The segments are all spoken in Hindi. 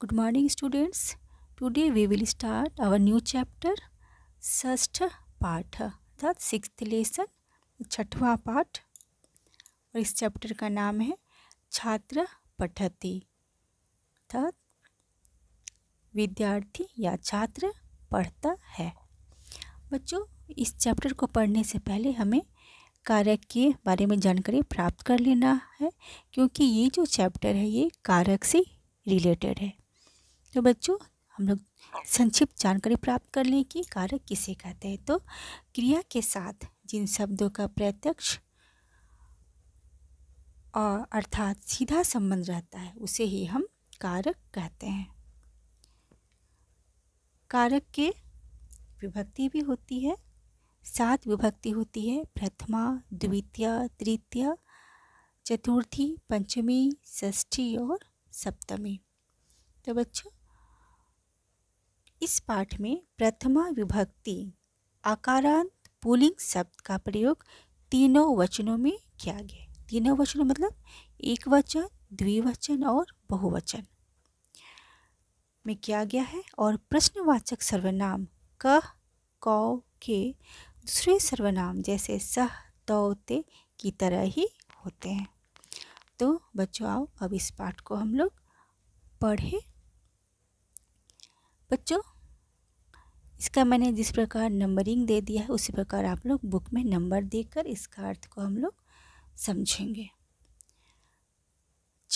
good morning students today we will start our new chapter sasth पाठ अर्थात sixth लेसन छठवा पाठ और इस चैप्टर का नाम है छात्र पठती अर्थात विद्यार्थी या छात्र पढ़ता है बच्चों इस चैप्टर को पढ़ने से पहले हमें कारक के बारे में जानकारी प्राप्त कर लेना है क्योंकि ये जो चैप्टर है ये कारक से रिलेटेड है तो बच्चों हम लोग संक्षिप्त जानकारी प्राप्त कर लें कि कारक किसे कहते हैं तो क्रिया के साथ जिन शब्दों का प्रत्यक्ष और अर्थात सीधा संबंध रहता है उसे ही हम कारक कहते हैं कारक के विभक्ति भी होती है सात विभक्ति होती है प्रथमा द्वितीय तृतीय चतुर्थी पंचमी षष्ठी और सप्तमी तो बच्चों इस पाठ में प्रथमा विभक्ति आकारांत पुलिंग शब्द का प्रयोग तीनों वचनों में किया गया तीनों वचनों मतलब एक वचन द्विवचन और बहुवचन में किया गया है और प्रश्नवाचक सर्वनाम कह कौ के दूसरे सर्वनाम जैसे सह तौते की तरह ही होते हैं तो बच्चों आओ अब इस पाठ को हम लोग पढ़ें बच्चों इसका मैंने जिस प्रकार नंबरिंग दे दिया है उसी प्रकार आप लोग बुक में नंबर देकर इसका अर्थ को हम लोग समझेंगे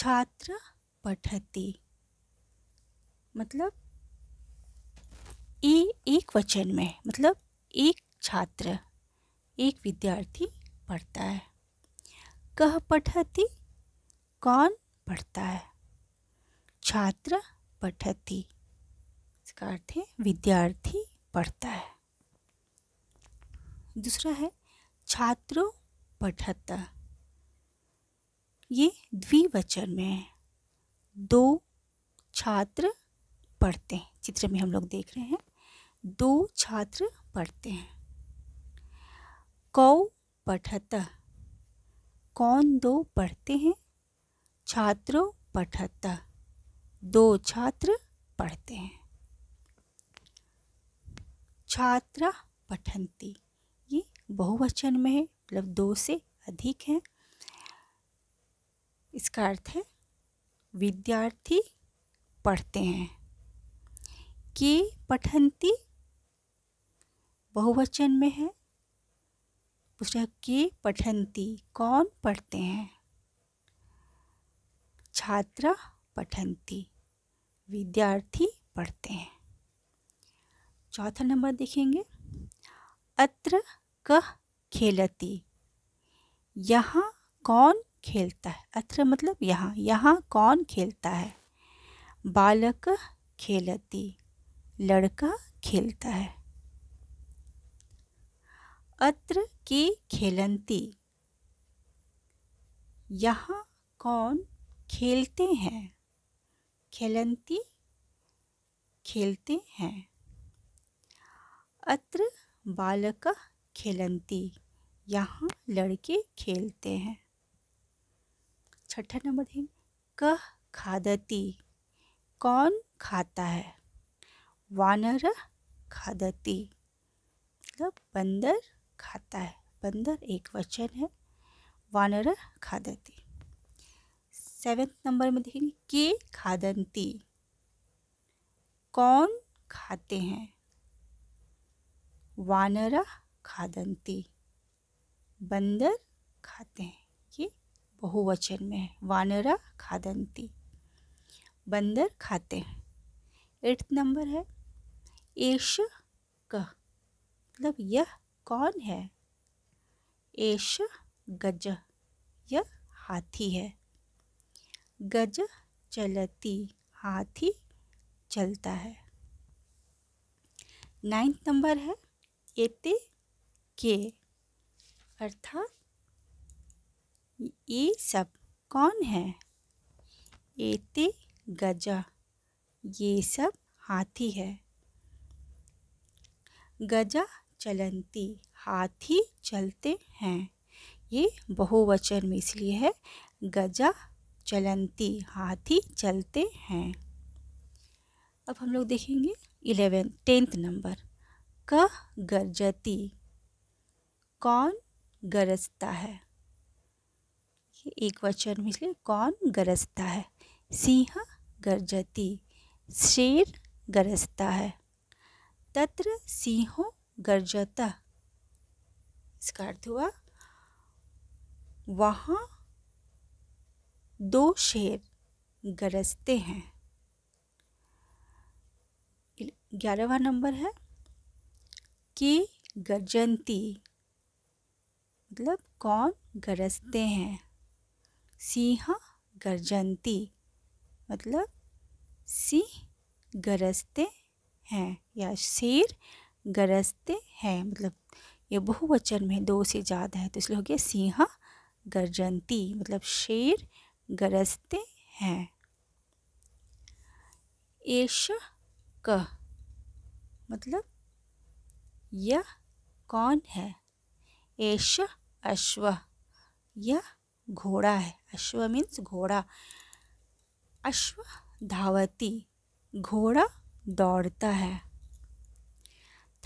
छात्र पठती मतलब ए एक वचन में मतलब एक छात्र एक विद्यार्थी पढ़ता है कह पठती कौन पढ़ता है छात्र पठती इसका अर्थ है विद्यार्थी पढ़ता है दूसरा है छात्र पठत ये द्विवचन में है दो छात्र पढ़ते हैं चित्र में हम लोग देख रहे हैं दो छात्र पढ़ते हैं कौ पठत कौन दो पढ़ते हैं छात्रों पठत दो छात्र पढ़ते हैं छात्रा पठंती ये बहुवचन में है मतलब दो से अधिक है इसका अर्थ है विद्यार्थी पढ़ते हैं के पठंती बहुवचन में है पूछा के पठंती कौन पढ़ते हैं छात्रा पठंती विद्यार्थी पढ़ते हैं चौथा नंबर देखेंगे अत्र कह खेलती यहाँ कौन खेलता है अत्र मतलब यहाँ यहाँ कौन खेलता है बालक खेलती लड़का खेलता है अत्र के खेलंती यहाँ कौन खेलते हैं खेलंती खेलते हैं अत्र बालक खेलती यहाँ लड़के खेलते हैं छठा नंबर है कह खादती कौन खाता है वानर खादती मतलब बंदर खाता है बंदर एक वचन है वानर खादती सेवेंथ नंबर में देखेंगे के खादंती कौन खाते हैं वानरा खादंती बंदर खाते हैं ये बहुवचन में है वानरा खादंती बंदर खाते हैं एट्थ नंबर है एश कह मतलब यह कौन है एश गज यह हाथी है गज चलती हाथी चलता है नाइन्थ नंबर है এতে के अर्थात ये सब कौन है एते गजा ये सब हाथी है गजा चलंती हाथी चलते हैं ये बहुवचन में इसलिए है गजा चलंती हाथी चलते हैं अब हम लोग देखेंगे इलेवेंथ टेंथ नंबर कह कौन गरजता है एक वचन में इसलिए कौन गरजता है सिंह गरजती शेर गरजता है तत्र सिंहो गरजता इसका अर्थ हुआ वहाँ दो शेर गरजते हैं ग्यारहवा नंबर है की गर्जंती मतलब कौन गरजते हैं सिंह गर्जंती मतलब सिंह गरजते हैं या शेर गरजते हैं मतलब ये बहुवचन में दो से ज़्यादा है तो इसलिए हो गया सिंह गर्जंती मतलब शेर गरजते हैं एश क मतलब यह कौन है एश अश्व यह घोड़ा है अश्व मीन्स घोड़ा अश्व धावती घोड़ा दौड़ता है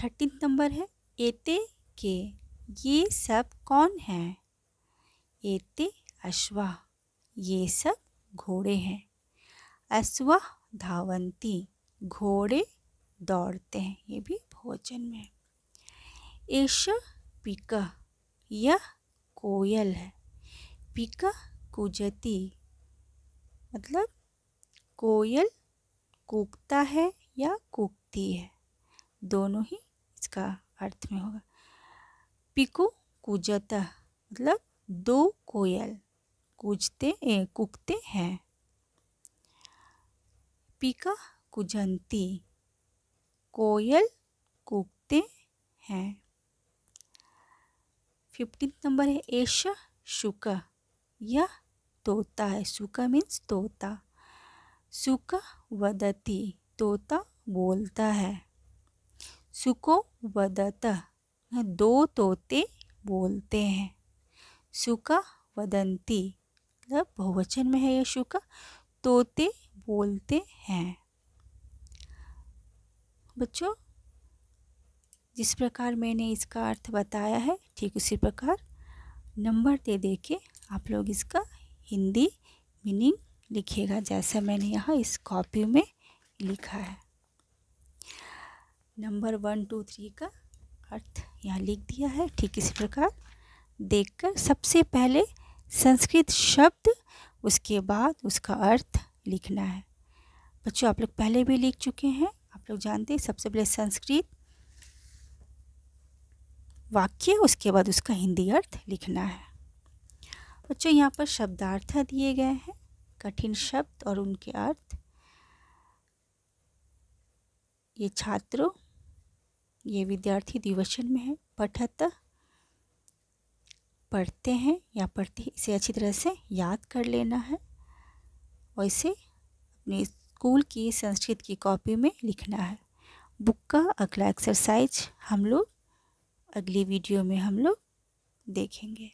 थर्टीन नंबर है एते के ये सब कौन है एते अश्वा ये सब घोड़े हैं अश्व धावंती घोड़े दौड़ते हैं ये भी भोजन में एश पिका यह कोयल है पिका कुजती मतलब कोयल कूकता है या कूकती है दोनों ही इसका अर्थ में होगा पिकू कुजता मतलब दो कोयल कूजते कूकते हैं पिका कुजंती कोयल कूकते हैं फिफ्टीन नंबर है एश शुका यह तोता है सुका मीन्स तोता सुका वदती तोता बोलता है सुको वदत दो तोते बोलते हैं सुका वदंती मतलब बहुवचन में है यह शुका तोते बोलते हैं बच्चों जिस प्रकार मैंने इसका अर्थ बताया है ठीक उसी प्रकार नंबर दे दे के आप लोग इसका हिंदी मीनिंग लिखिएगा जैसा मैंने यहाँ इस कॉपी में लिखा है नंबर वन टू थ्री का अर्थ यहाँ लिख दिया है ठीक इसी प्रकार देखकर सबसे पहले संस्कृत शब्द उसके बाद उसका अर्थ लिखना है बच्चों आप लोग पहले भी लिख चुके हैं आप लोग जानते हैं सबसे पहले संस्कृत वाक्य उसके बाद उसका हिंदी अर्थ लिखना है बच्चों यहाँ पर शब्दार्थ दिए गए हैं कठिन शब्द और उनके अर्थ ये छात्रों ये विद्यार्थी द्विवचन में है पठत पढ़ते हैं या पढ़ते हैं इसे अच्छी तरह से याद कर लेना है और इसे अपने स्कूल की संस्कृत की कॉपी में लिखना है बुक का अगला एक्सरसाइज हम लोग अगली वीडियो में हम लोग देखेंगे